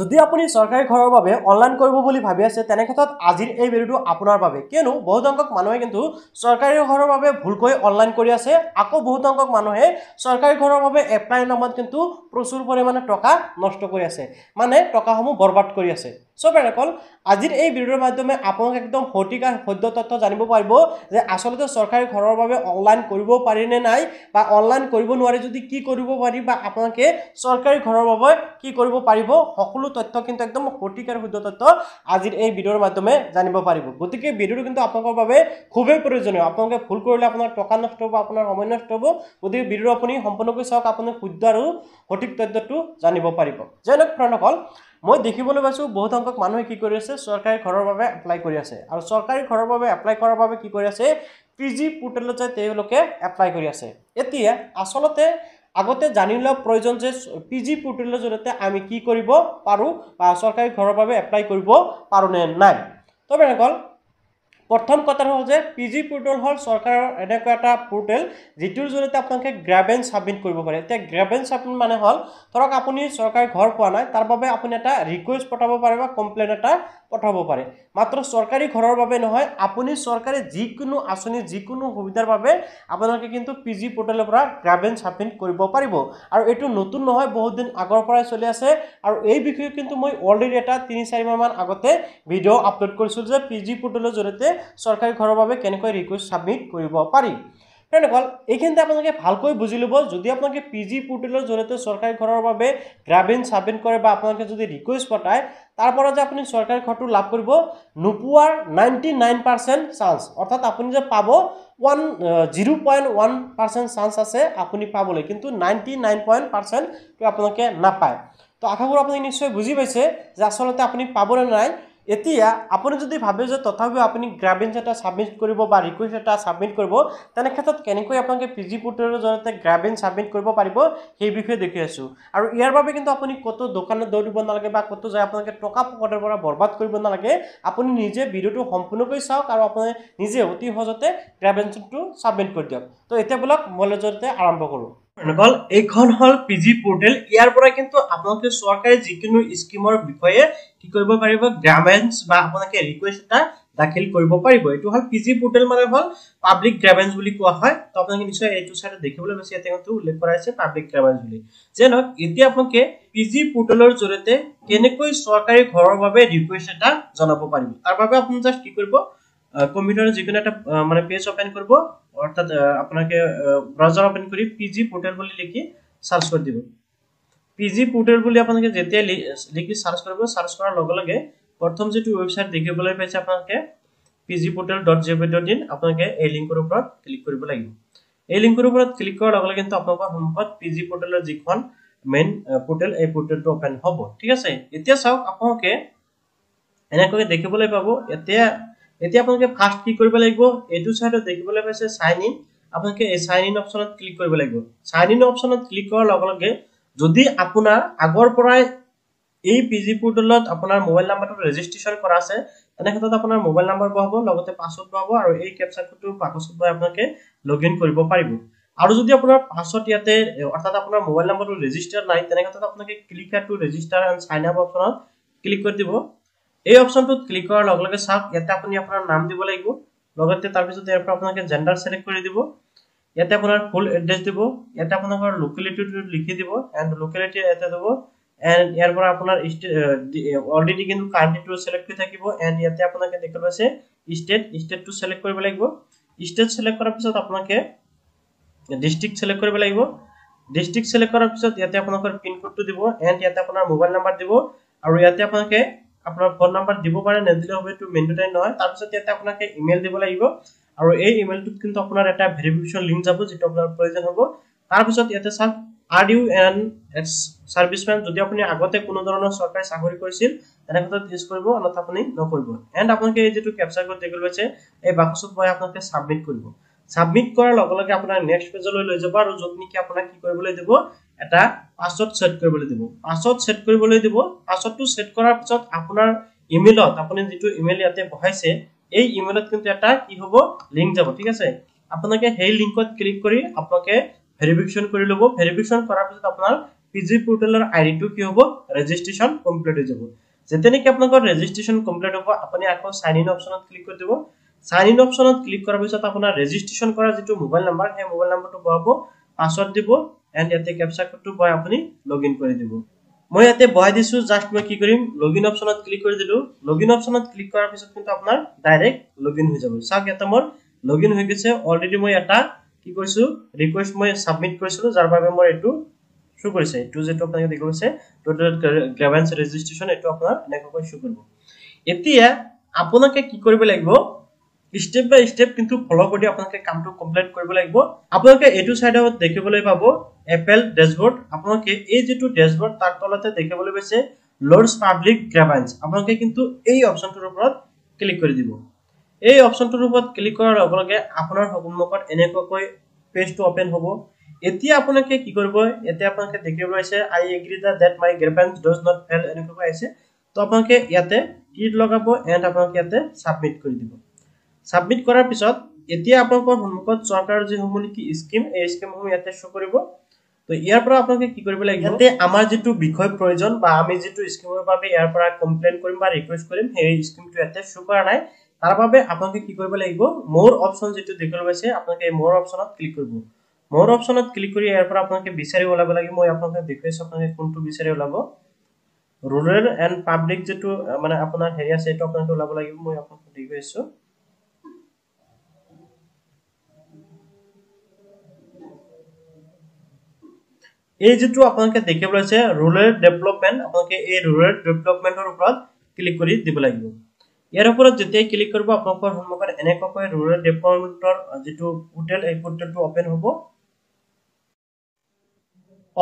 যদি আপুনি চৰকাৰী ঘৰৰ বাবে অনলাইন কৰিব বুলি ভাবি আছে তেনেক্ষেত্ৰত আজিৰ এই ভিডিঅ'টো আপোনাৰ বাবে কিয়নো বহুত সংখ্যক মানুহে কিন্তু চৰকাৰী ঘৰৰ বাবে ভুলকৈ অনলাইন কৰি আছে আকৌ বহুত সংখ্যক মানুহে চৰকাৰী ঘৰৰ বাবে এপ্লাই নামত কিন্তু প্ৰচুৰ পৰিমাণে টকা নষ্ট কৰি আছে মানে টকাসমূহ বৰবাদ কৰি আছে চ' ফ্ৰেণ্ড অকল আজিৰ এই ভিডিঅ'ৰ মাধ্যমে আপোনালোকে একদম সঠিকা সদ্য তথ্য জানিব পাৰিব যে আচলতে চৰকাৰে ঘৰৰ বাবে অনলাইন কৰিব পাৰিনে নাই বা অনলাইন কৰিব নোৱাৰে যদি কি কৰিব পাৰি বা আপোনালোকে চৰকাৰী ঘৰৰ বাবে কি কৰিব পাৰিব সকলো তথ্য কিন্তু একদম সঠিক আৰু শুদ্ধ তথ্য আজিৰ এই ভিডিঅ'ৰ মাধ্যমে জানিব পাৰিব গতিকে ভিডিঅ'টো কিন্তু আপোনালোকৰ বাবে খুবেই প্ৰয়োজনীয় আপোনালোকে ভুল কৰিলে আপোনাৰ টকা নষ্ট হ'ব আপোনাৰ সময় নষ্ট হ'ব গতিকে ভিডিঅ'টো আপুনি সম্পূৰ্ণকৈ চাওক আপুনি শুদ্ধ আৰু সঠিক তথ্যটো জানিব পাৰিব যেনেকৈ ফ্ৰেণ্ড অকল মই দেখিবলৈ পাইছোঁ বহুত সংখ্যক মানুহে কি কৰি আছে চৰকাৰী ঘৰৰ বাবে এপ্লাই কৰি আছে আৰু চৰকাৰী ঘৰৰ বাবে এপ্লাই কৰাৰ বাবে কি কৰি আছে পি জি পৰ্টেলত যায় তেওঁলোকে এপ্লাই কৰি আছে এতিয়া আচলতে আগতে জানি লোৱা প্ৰয়োজন যে পি জি পৰ্টেলৰ জৰিয়তে আমি কি কৰিব পাৰোঁ বা চৰকাৰী ঘৰৰ বাবে এপ্লাই কৰিব পাৰোঁ নে নাই তবে ক'ল প্ৰথম কথাটো হ'ল যে পি জি পৰ্টেল হ'ল চৰকাৰৰ এনেকুৱা এটা পৰ্টেল যিটোৰ জৰিয়তে আপোনালোকে গ্ৰেভেঞ্চ ছাবমিট কৰিব পাৰে এতিয়া গ্ৰেভেঞ্চ ছাবমিট মানে হ'ল ধৰক আপুনি চৰকাৰে ঘৰ পোৱা নাই তাৰ বাবে আপুনি এটা ৰিকুৱেষ্ট পঠাব পাৰে বা কমপ্লেইন এটা পঠাব পাৰে মাত্ৰ চৰকাৰী ঘৰৰ বাবে নহয় আপুনি চৰকাৰে যিকোনো আঁচনি যিকোনো সুবিধাৰ বাবে আপোনালোকে কিন্তু পি জি পৰ্টেলৰ পৰা গ্ৰাভেঞ্চ ছাবমিট কৰিব পাৰিব আৰু এইটো নতুন নহয় বহুদিন আগৰ পৰাই চলি আছে আৰু এই বিষয়ে কিন্তু মই অলৰেডি এটা তিনি চাৰিমাহমান আগতে ভিডিঅ' আপলোড কৰিছিলোঁ যে পি জি পৰ্টেলৰ জৰিয়তে চৰকাৰী ঘৰৰ বাবে কেনেকৈ ৰিকুৱেষ্ট ছাবমিট কৰিব পাৰি তেনেকুৱা এইখিনিতে আপোনালোকে ভালকৈ বুজি ল'ব যদি আপোনালোকে পি জি পৰ্টেলৰ জৰিয়তে চৰকাৰী ঘৰৰ বাবে গ্ৰাভিন ছাবমিট কৰে বা আপোনালোকে যদি ৰিকুৱেষ্ট পঠায় তাৰ পৰা যে আপুনি চৰকাৰী ঘৰটো লাভ কৰিব নোপোৱাৰ নাইণ্টি নাইন পাৰ্চেণ্ট চান্স অৰ্থাৎ আপুনি যে পাব one zero' point one percent chance আছে আপুনি পাবলৈ কিন্তু নাইণ্টি নাইন পইণ্ট পাৰ্চেণ্ট আপোনালোকে নাপায় তো আশা কৰোঁ আপুনি নিশ্চয় বুজি পাইছে যে আচলতে আপুনি পাবনে নাই এতিয়া আপুনি যদি ভাবে যে তথাপিও আপুনি গ্ৰাভিন্স এটা ছাবমিট কৰিব বা ৰিকুৱেষ্ট এটা ছাবমিট কৰিব তেনে ক্ষেত্ৰত কেনেকৈ আপোনালোকে পি জি পৰ্টেলৰ জৰিয়তে গ্ৰাভিন ছাবমিট কৰিব পাৰিব সেই বিষয়ে দেখি আছোঁ আৰু ইয়াৰ বাবে কিন্তু আপুনি ক'তো দোকানত দৌৰিব নালাগে বা ক'তো যায় আপোনালোকে টকা পকটৰ পৰা বৰবাদ কৰিব নালাগে আপুনি নিজে ভিডিঅ'টো সম্পূৰ্ণকৈ চাওক আৰু আপুনি নিজে অতি সহজতে গ্ৰাভিনচনটো ছাবমিট কৰি দিয়ক তো এতিয়া বোলক মই জৰিয়তে আৰম্ভ কৰোঁ বৰ্ণকল এইখন হল পিজি পোৰ্টেল ইয়াৰ পৰা কিন্তু আপোনালোকে সৰকাৰে যিকোনো স্কিমৰ বিষয়ে কি কৰিব পাৰিব জৰিয়তে কেনেকৈ সৰকাৰে ঘৰৰ বাবে ৰিকুৱেষ্ট এটা জনাব পাৰিব তাৰ বাবে আপুনি কম্পিউটাৰ যিকোনো এটা মানে পেজ ওপেন কৰিব অৰ্থাৎ আপনাকে ব্রাউজার ওপেন করি জি পোর্টাল বলি লিখি সার্চ করে দিব পিজি পোর্টাল বলি আপনাকে যেতে লিখি সার্চ করব সার্চ করার লগে লগে প্রথম যেটু ওয়েবসাইট দেখে বলে পেছে আপনাকে PG portal dot G O V dot in আপোনালোকে এই লিংকৰ ওপৰত ক্লিক কৰিব লাগিব এই লিংকৰ ওপৰত ক্লিক কৰাৰ লগে লগে কিন্তু আপনাৰ হোমপাত পিজি পোৰ্টালেৰ যখন মেইন প'ৰ্টেল এই প'ৰ্টেলটো অ'পেন হব ঠিক আছে এতিয়া চাওক আপোনালোকে এনেকৈ দেখিবলৈ পাব এতিয়া এতিয়া আপোনালোকে ফাৰ্স্ট কি কৰিব লাগিব এটো সাইডত দেখিবলৈ পাইছে সাইন ইন আপোনালোকে এই সাইন ইন অপচনত ক্লিক কৰিব লাগিব সাইন ইন অপচনত ক্লিক কৰাৰ লগে লগে যদি আপোনাৰ আগৰ পৰাই এই পিজি পোৰ্টেলত আপোনাৰ মোবাইল নাম্বাৰটো ৰেজিষ্ট্ৰেচন কৰা আছে এনে ক্ষেত্ৰত আপোনাৰ মোবাইল নাম্বাৰ বহাব লগতে পাছৱৰ্ড বহাব আৰু এই কেপচা কোডটো পাছৱৰ্ড বহাই আপোনালোকে লগ ইন কৰিব পাৰিব আৰু যদি আপোনাৰ পাছত ইয়াতে অৰ্থাৎ আপোনাৰ মোবাইল নাম্বাৰটো ৰেজিষ্টাৰ নাই তেনে ক্ষেত্ৰত আপোনালোকে ক্লিক কাৰ্ডটো ৰেজিষ্টাৰ এণ্ড চাইন আপ অপচনত ক্লিক কৰি দিব এই অপশনটোত ক্লিক কৰাৰ লগে লগে চাওক ইয়াতে আপুনি আপোনাৰ নাম দিব লাগিব লগতে তাৰপিছত ইয়াৰ পৰা আপোনালোকে জেণ্ডাৰ চিলেক্ট কৰি দিব ইয়াতে আপোনাৰ ফুল এড্ৰেছ দিব ইয়াতে আপোনালোকৰ লোকেলিটিটো লিখি দিব এণ্ড লোকেলিটি ইয়াতে দিব এণ্ড ইয়াৰ পৰা আপোনাৰ অলৰেডি কিন্তু কাউণ্টিটো চিলেক্ট হৈ থাকিব এণ্ড ইয়াতে আপোনালোকে দেখা পাইছে ষ্টেট ষ্টেটটো চিলেক্ট কৰিব লাগিব ষ্টেট চিলেক্ট কৰাৰ পিছত আপোনালোকে ডিষ্ট্ৰিক্ট চিলেক্ট কৰিব লাগিব ডিষ্ট্ৰিক্ট চিলেক্ট কৰাৰ পিছত ইয়াতে আপোনালোকৰ পিনক'ডটো দিব এণ্ড ইয়াতে আপোনাৰ মোবাইল নাম্বাৰ দিব আৰু ইয়াতে আপোনালোকে আপোনাৰ ফোন নাম্বাৰ দিব পাৰে নেদিলে হবে টু মেন্ডেটৰি নহয় তাৰ পিছত ইয়াতে আপোনাক ইমেইল দিব লাগিব আৰু এই ইমেইলটোত কিন্তু আপোনাৰ এটা ভেৰিফিকেশন লিংক যাব যেটো আপোনাৰ প্ৰয়োজন হ'ব তাৰ পিছত ইয়াতে চাওক R U N S serviceman যদি আপুনি আগতে কোনো ধৰণৰ চৰকাৰী চাকৰি কৰিছিল এনে ক্ষেত্ৰত ইউজ কৰিব অনাত আপুনি নকৰিব এণ্ড আপোনালোকে এই যিটো কেপচাৰ কৰি দেখিব পাইছে এই বাকচত মই আপোনালোকে ছাবমিট কৰিব ছাবমিট কৰাৰ লগে লগে আপোনাৰ নেক্সট পেজলৈ লৈ যাব আৰু য'ত নেকি আপোনাক কি কৰিবলৈ দিব এটা পাঁচত সেট কৰিবলৈ দিব পাঁচত সেট কৰিবলৈ দিব পাঁচতটো সেট কৰাৰ পিছত আপোনাৰ ইমেইলত আপুনি যিটো ইমেইল ইয়াতে বহাইছে এই ইমেইলত কিন্তু এটা কি হ'ব লিংক যাব ঠিক আছে আপোনালোকে সেই লিংকত ক্লিক কৰি আপোনালোকে ভেৰিফিকেশ্যন কৰি ল'ব ভেৰিফিকেশ্যন কৰাৰ পিছত আপোনাৰ পি জি পৰ্টেলৰ আই ডিটো কি হ'ব ৰেজিষ্ট্ৰেশ্যন কমপ্লিট হৈ যাব যেতিয়া নেকি আপোনালোকৰ ৰেজিষ্ট্ৰেশ্যন কমপ্লিট হ'ব আপুনি আকৌ চাইন ইন অপশ্যনত ক্লিক কৰি দিব চাইন ইন অপশ্যনত ক্লিক কৰাৰ পিছত আপোনাৰ ৰেজিষ্ট্ৰেশ্যন কৰা যিটো মোবাইল নাম্বাৰ সেই মোবাইল নাম্বাৰটো বহাব পাছৱৰ্ড দিব এণ্ড ইয়াতে কেপচা কোডটো পাই আপুনি লগইন কৰি দিব মই ইয়াতে বহাই দিছো জাস্ট মই কি কৰিম লগইন অপচনত ক্লিক কৰি দিলো লগইন অপচনত ক্লিক কৰাৰ পিছত কিন্তু আপোনাৰ ডাইৰেক্ট লগইন হৈ যাব চাওক ইয়াতে মোৰ লগইন হৈ গৈছে অলৰেডি মই এটা কি কৰিছো ৰিকুৱেষ্ট মই ছাবমিট কৰিছিলো যাৰ বাবে মই এইটো শ্ব' কৰিছে টু জেটো আপোনালোকে দেখিব পাইছে টোটেল গ্ৰেভেঞ্চ ৰেজিষ্ট্ৰেশ্যন এইটো আপোনাৰ এনেকুৱাকৈ শ্ব' কৰিব এতিয়া আপোনালোকে কি কৰিব লাগিব ষ্টেপ বাই ষ্টেপ কিন্তু ফলো কৰি আপোনালোকে কামটো কমপ্লিট কৰিব লাগিব আপোনালোকে এইটো চাইডত দেখিবলৈ পাব এপেল ডেচবৰ্ড আপোনালোকে এই যিটো ডেচবৰ্ড তাৰ তলতে দেখিবলৈ পাইছে লৰ্ডছ পাব্লিক গ্ৰেভাইন্স আপোনালোকে কিন্তু এই অপশ্যনটোৰ ওপৰত ক্লিক কৰি দিব এই অপশ্যনটোৰ ওপৰত ক্লিক কৰাৰ লগে লগে আপোনাৰ সন্মুখত এনেকুৱাকৈ পেজটো অপেন হ'ব এতিয়া আপোনালোকে কি কৰিব এতিয়া আপোনালোকে দেখিবলৈ পাইছে I agree that my grievance does not fall এনেকুৱাকৈ আহিছে ত' আপোনালোকে ইয়াতে কিট লগাব এণ্ড আপোনালোকে ইয়াতে ছাবমিট কৰি দিব সাবমিট করার পিছত এতিয়া আপনার সম্মুখত সরকার যে নাকি স্কিম এই স্কিম সময় ইয়াতে শো করব তো ইয়ারপর আপনাকে কি করব ইয়াতে আমার যে বিষয় প্রয়োজন বা আমি যে স্কিমের বাবে ইয়ারপর কমপ্লেন করিম বা রিকুয়েস্ট করিম সেই স্কিমটা ইয়াতে শো করা নাই তার বাবে আপনাকে কি করব লাগবে মোর অপশন যে দেখলে পাইছে আপনাকে মোর অপশনত ক্লিক করব মোর অপশনত ক্লিক করে ইয়ারপর আপনাকে বিচারি ওলাব লাগে মই আপনাকে দেখাইছো আপনাকে কোনটো বিচারি ওলাব রুরাল এন্ড পাবলিক যেটু মানে আপনার হেরি আছে এটা আপনাকে ওলাব লাগবে মই আপনাকে দেখাইছো এই যেটো আপোনালোকে দেখিবলৈ আছে ৰুৰেল ডেভেলপমেণ্ট আপোনালোকে এই ৰুৰেল ডেভেলপমেণ্টৰ ওপৰত ক্লিক কৰি দিব লাগিব ইয়াৰ ওপৰত যেতিয়াই ক্লিক কৰিব আপোনালোকৰ সন্মুখত এনেকুৱাকৈ ৰুৰেল ডেভেলপমেণ্টৰ যিটো পৰ্টেল এই পৰ্টেলটো অপেন হ'ব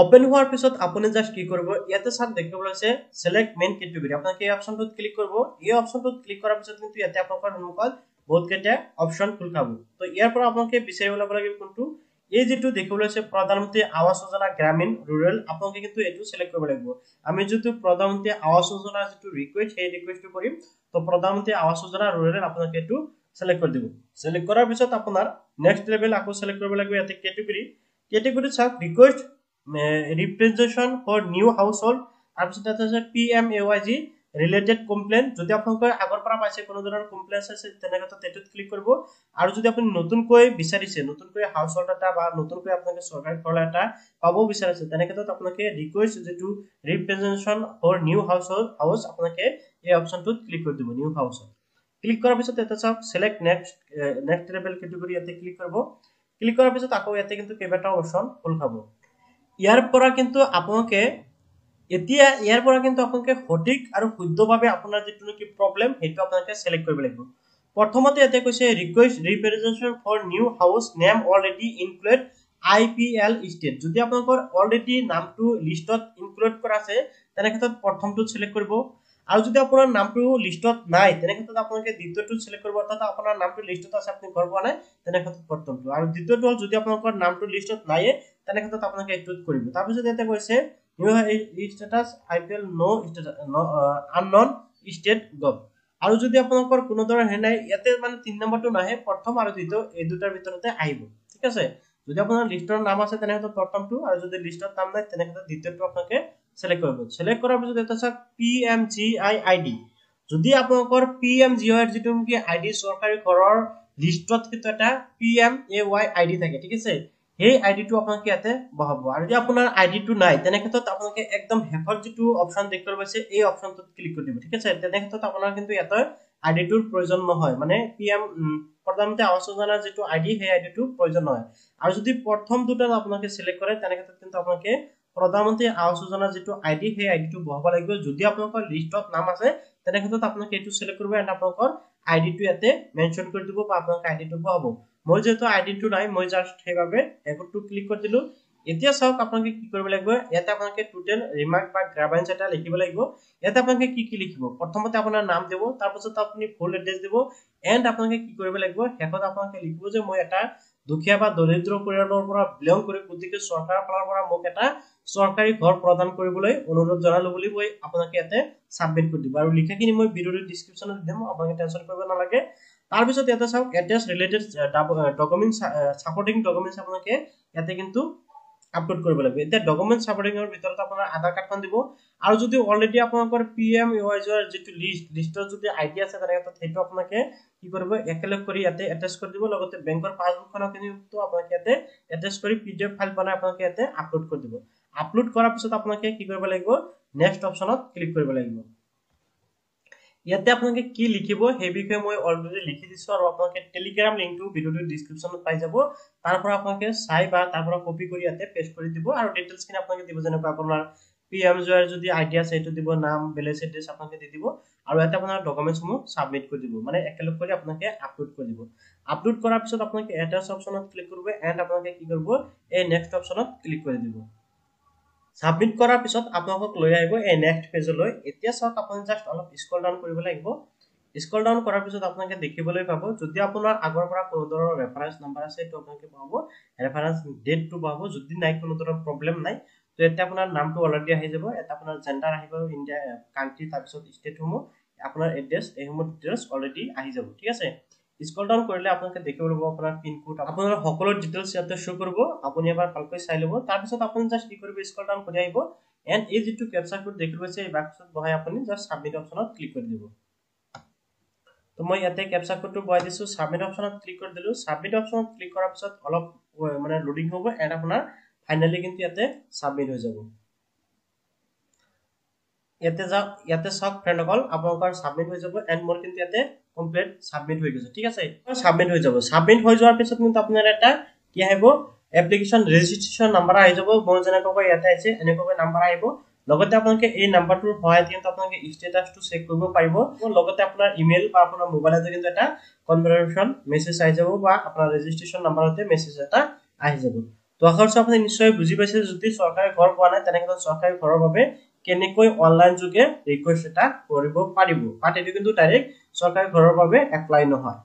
অপেন হোৱাৰ পিছত আপুনি জাষ্ট কি কৰিব ইয়াতে চাওক দেখিবলৈ আছে চেলেক্ট মেইন কেটেগৰি আপোনালোকে এই অপশ্যনটোত ক্লিক কৰিব এই অপশ্যনটোত ক্লিক কৰাৰ পিছত কিন্তু ইয়াতে আপোনালোকৰ সন্মুখত বহুতকেইটা অপশ্যন খোল খাব তো ইয়াৰ পৰা আপোনালোকে বিচাৰি ওলাব লাগিব কোনটো এই যেটো দেখিবলৈ আছে প্ৰধানমন্ত্ৰী আৱাস যোজনা গ্ৰামীণ ৰুৰেল আপোনালোকে কিন্তু এইটো চিলেক্ট কৰিব লাগিব আমি যিটো প্ৰধানমন্ত্ৰী আৱাস যোজনাৰ যিটো ৰিকুৱেষ্ট সেই ৰিকুৱেষ্টটো কৰিম তো প্ৰধানমন্ত্ৰী আৱাস যোজনা ৰুৰেল আপোনালোকে এইটো চিলেক্ট কৰি দিব চিলেক্ট কৰাৰ পিছত আপোনাৰ নেক্সট লেভেল আকৌ চিলেক্ট কৰিব লাগিব ইয়াতে কেটেগৰী কেটেগৰী চাওক request representation for new household তাৰপিছত ইয়াতে আছে P M A Y G related complain যদি আপোনালোকে আগৰ পৰা পাইছে কোনো ধৰণৰ কমপ্লেইন আছে তেনেকুৱা তেতিয়া ক্লিক কৰিব আৰু যদি আপুনি নতুনকৈ বিচাৰিছে নতুনকৈ হাউচ হল্ড এটা বা নতুনকৈ আপোনালোকে চৰকাৰী ঘৰ এটা পাব বিচাৰিছে তেনেক্ষেত্ৰত আপোনালোকে ৰিকুৱেষ্ট যিটো representation for new household house আপোনালোকে এই অপশ্যনটোত ক্লিক কৰি দিব নিউ হাউচ হল্ড ক্লিক কৰাৰ পিছত এটা চাওক select next next travel category ইয়াতে ক্লিক কৰিব ক্লিক কৰাৰ পিছত আকৌ ইয়াতে কিন্তু কেইবাটাও অপশ্যন খোল খাব ইয়াৰ পৰা কিন্তু আপোনালোকে এতিয়া ইয়াৰ পৰা কিন্তু আপোনালোকে সঠিক আৰু শুদ্ধভাৱে আপোনাৰ যিটো নেকি প্ৰব্লেম সেইটো আপোনালোকে চিলেক্ট কৰিব লাগিব প্ৰথমতে ইয়াতে কৈছে request representation for new house name already include I P L state যদি আপোনালোকৰ অলৰেডি নামটো লিষ্টত ইনক্লুড কৰা আছে তেনে ক্ষেত্ৰত প্ৰথমটো চিলেক্ট কৰিব আৰু যদি আপোনাৰ নামটো লিষ্টত নাই তেনে ক্ষেত্ৰত আপোনালোকে দ্বিতীয়টো চিলেক্ট কৰিব অৰ্থাৎ আপোনাৰ নামটো লিষ্টত আছে আপুনি ঘৰ পোৱা নাই তেনে ক্ষেত্ৰত প্ৰথমটো আৰু দ্বিতীয়টো হ'ল যদি আপোনালোকৰ নামটো লিষ্টত নায়ে তেনে ক্ষেত্ৰত আপোনালোকে এইটোত কৰিব তাৰপিছত ইয়াতে কৈছে New status, IPL, no status, no, uh, unknown state gov. আৰু যদি আপোনালোকৰ কোনো ধৰণৰ হেৰি নাই ইয়াতে মানে তিনি নম্বৰটো নাহে প্ৰথম আৰু দ্বিতীয় এই দুটাৰ ভিতৰতে আহিব ঠিক আছে যদি আপোনাৰ লিষ্টৰ নাম আছে তেনেহ'লে প্ৰথমটো আৰু যদি লিষ্টৰ নাম নাই তেনেহ'লে দ্বিতীয়টো আপোনালোকে চিলেক্ট কৰিব চিলেক্ট কৰাৰ পিছত এটা চাওক P M G I I D যদি আপোনালোকৰ পি এম জি ৱাইৰ যিটো নেকি আই ডি চৰকাৰী ঘৰৰ লিষ্টত সেইটো এটা P M A Y I D থাকে ঠিক আছে হেই আইডিটো আপোনাক ইয়াতে বহাব আৰু যদি আপোনাৰ আইডিটো নাই তেনে ক্ষেত্ৰত আপোনাক একদম হেফৰ যেটো অপচন দেখি কৰিব আছে এই অপচনটোত ক্লিক কৰি দিব ঠিক আছে তেনে ক্ষেত্ৰত আপোনাক কিন্তু ইয়াতে আইডিটোৰ প্ৰয়োজন নহয় মানে পিএম প্ৰধানমন্ত্ৰী আৱাস যোজনাৰ যেটো আইডি হেই আইডিটো প্ৰয়োজন নহয় আৰু যদি প্ৰথম দুটা আপোনাক সিলেক্ট কৰে তেনে ক্ষেত্ৰত কিন্তু আপোনাক প্ৰধানমন্ত্ৰী আৱাস যোজনাৰ যেটো আইডি হেই আইডিটো বহাব লাগিব যদি আপোনাকৰ লিষ্টত নাম আছে তেনে ক্ষেত্ৰত আপোনাক এইটো সিলেক্ট কৰিব এণ্ড আপোনাকৰ আইডিটো ইয়াতে মেনচন কৰি দিব বা আপোনাক আইডিটো বহাব মই যেহেতু আইডিটো নাই মই জাস্ট সেইবাবে এখনটো ক্লিক কৰি দিলো এতিয়া চাওক আপোনালোকে কি কৰিব লাগিব ইয়াত আপোনালোকে টোটেল ৰিমাৰ্ক বা গ্ৰাভাইন্স এটা লিখিব লাগিব ইয়াত আপোনালোকে কি কি লিখিব প্ৰথমতে আপোনাৰ নাম দিব তাৰপিছত আপুনি ফুল এড্ৰেছ দিব এণ্ড আপোনালোকে কি কৰিব লাগিব শেষত আপোনালোকে লিখিব যে মই এটা দুখীয়া বা দৰিদ্ৰ পৰিয়ালৰ পৰা বিলং কৰি গতিকে চৰকাৰৰ ফালৰ পৰা মোক এটা চৰকাৰী ঘৰ প্ৰদান কৰিবলৈ অনুৰোধ জনালো বুলি মই আপোনালোকে ইয়াতে ছাবমিট কৰি দিব আৰু লিখাখিনি মই ভিডিঅ'টো ডিছক্ৰিপশ্যনত দিম আপোনালোকে টেনশ্যন কৰিব নালাগে তাৰপিছত ইয়াতে চাওক address related documents supporting documents আপোনালোকে ইয়াতে কিন্তু আপলোড কৰিব লাগিব এতিয়া ডকুমেণ্ট ছাপৰ্টিঙৰ ভিতৰত আপোনাৰ আধাৰ কাৰ্ডখন দিব আৰু যদি অলৰেডি আপোনালোকৰ পি এম ৱাই জিৰ যিটো লিষ্ট লিষ্টৰ যদি আই ডি আছে তেনেকৈ তাত সেইটো আপোনালোকে কি কৰিব একেলগ কৰি ইয়াতে এটেছ কৰি দিব লগতে বেংকৰ পাছবুকখনকিনিতো আপোনালোকে ইয়াতে এটেছ কৰি পি ডি এফ ফাইল বনাই আপোনালোকে ইয়াতে আপলোড কৰি দিব আপলোড কৰাৰ পিছত আপোনালোকে কি কৰিব লাগিব নেক্সট অপশ্যনত ক্লিক কৰিব লাগিব ইয়াতে আপোনালোকে কি লিখিব সেই বিষয়ে মই অলৰেডি লিখি দিছোঁ আৰু আপোনালোকে টেলিগ্ৰাম লিংকটো ভিডিঅ'টো ডেসক্ৰিপশনত পাই যাব তাৰ পৰা আপোনালোকে চাই বা তাৰ পৰা কপি কৰি ইয়াতে পেষ্ট কৰি দিব আৰু ডিটেইলছখিনি আপোনালোকে দিব যেনেকুৱা আপোনাৰ পি এম জয়ৰ যদি আইডিয়া সেইটো দিব নাম ভিলেজ এড্ৰেছ আপোনালোকে দি দিব আৰু ইয়াতে আপোনাৰ ডকুমেণ্টছ সমূহ কৰি দিব মানে একেলগ কৰি আপোনালোকে আপলোড কৰি দিব আপলোড কৰাৰ পিছত আপোনালোকে এড্ৰেছ অপশ্যনত ক্লিক কৰিব এণ্ড আপোনালোকে কি কৰিব এই নেক্সট অপশ্যনত ক্লিক কৰি দিব সাবমিট কৰাৰ পিছত আপনার লৈ আহিব এই নেক্সট পেজলৈ এতিয়া সক আপুনি জাস্ট অলপ স্ক্রল ডাউন কৰিব লাগিব স্ক্ৰল ডাউন কৰাৰ পিছত আপনাকে দেখিবলৈ পাব যদি আপোনাৰ আগৰ পৰা কোনো ধৰণৰ ৰেফাৰেন্স নাম্বাৰ আছে তো আপনাকে পাব ৰেফাৰেন্স ডেটটো পাব যদি নাই কোনো ধৰণৰ প্ৰবলেম নাই তো এতে আপোনাৰ নামটো অলৰেডি আহি যাব এটা আপোনাৰ জেন্ডাৰ আহিব ইন্ডিয়া কান্ট্ৰি তাৰপৰ স্টেট হম আপনাৰ এড্ৰেস এই সময় ডিটেলস অলৰেডি আহি যাব ঠিক আছে স্ক্রল ডাউন করলে আপনাকে দেখে বলবো আপনার পিন কোড আপনার সকল ডিটেইলস যাতে শো করব আপনি এবার ভালো করে চাই লব তারপর আপনি জাস্ট কি করবে স্ক্রল ডাউন করে আইব এন্ড এই যেটু ক্যাপচার কোড দেখে রয়েছে এই বাক্সত বহাই আপনি জাস্ট সাবমিট অপশনত ক্লিক করে দিব তো মই ইয়াতে ক্যাপচার কোডটো বহাই দিছো সাবমিট অপশনত ক্লিক করে দিলো সাবমিট অপশনত ক্লিক করার পিছত অলপ মানে লোডিং হবো এন্ড আপনার ফাইনালি কিন্তু ইয়াতে সাবমিট হয়ে যাব ইয়াতে যাক ইয়াতে সব ফ্রেন্ড অকল আপনার সাবমিট হয়ে যাব এন্ড মোর কিন্তু ইয়াতে কমপ্লিট সাবমিট হৈ গৈছে ঠিক আছে সাবমিট হৈ যাব সাবমিট হৈ যোৱাৰ পিছত কিন্তু আপোনাৰ এটা কি আহিব এপ্লিকেশ্যন ৰেজিষ্ট্ৰেশ্যন নাম্বাৰ আহি যাব মই যেনেকুৱাকৈ ইয়াতে আহিছে এনেকুৱাকৈ নাম্বাৰ আহিব লগতে আপোনালোকে এই নাম্বাৰটোৰ সহায়ত কিন্তু আপোনালোকে ষ্টেটাছটো চেক কৰিব পাৰিব লগতে আপোনাৰ ইমেইল বা আপোনাৰ মোবাইলতে কিন্তু এটা কনভাৰেশ্যন মেছেজ আহি যাব বা আপোনাৰ ৰেজিষ্ট্ৰেশ্যন নাম্বাৰতে মেছেজ এটা আহি যাব তো আশা কৰিছোঁ আপুনি নিশ্চয় বুজি পাইছে যদি চৰকাৰী ঘৰ পোৱা নাই তেনেকৈ চৰকাৰী ঘৰৰ বাবে কেনেকৈ অনলাইন যোগে ৰিকুৱেষ্ট এটা কৰিব পাৰিব বাট এইটো কিন্তু ডাইৰেক্ট চৰকাৰী ঘৰৰ বাবে এপ্লাই নহয়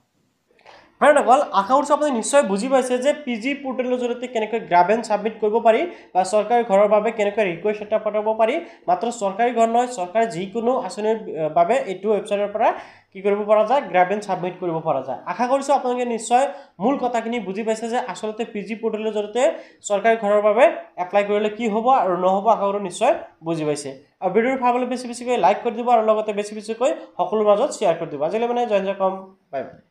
হয় নে বাৰু আশাউৰ্ছ আপুনি নিশ্চয় বুজি পাইছে যে পি জি পৰ্টেলৰ জৰিয়তে কেনেকৈ গ্ৰাভেঞ্চ ছাবমিট কৰিব পাৰি বা চৰকাৰী ঘৰৰ বাবে কেনেকৈ ৰিকুৱেষ্ট এটা পঠাব পাৰি মাত্ৰ চৰকাৰী ঘৰ নহয় চৰকাৰী যিকোনো আঁচনিৰ বাবে এইটো ৱেবছাইটৰ পৰা কি কৰিব পৰা যায় গ্ৰেভেঞ্চ ছাবমিট কৰিব পৰা যায় আশা কৰিছোঁ আপোনালোকে নিশ্চয় মূল কথাখিনি বুজি পাইছে যে আচলতে পি জি পৰ্টেলৰ জৰিয়তে চৰকাৰী ঘৰৰ বাবে এপ্লাই কৰিলে কি হ'ব আৰু নহ'ব আশা কৰোঁ নিশ্চয় বুজি পাইছে আৰু ভিডিঅ'টো ভাল হ'লে বেছি বেছিকৈ লাইক কৰি দিব আৰু লগতে বেছি বেছিকৈ সকলোৰ মাজত শ্বেয়াৰ কৰি দিব আজিলৈ মানে জয়েন্ট কম বাই বাই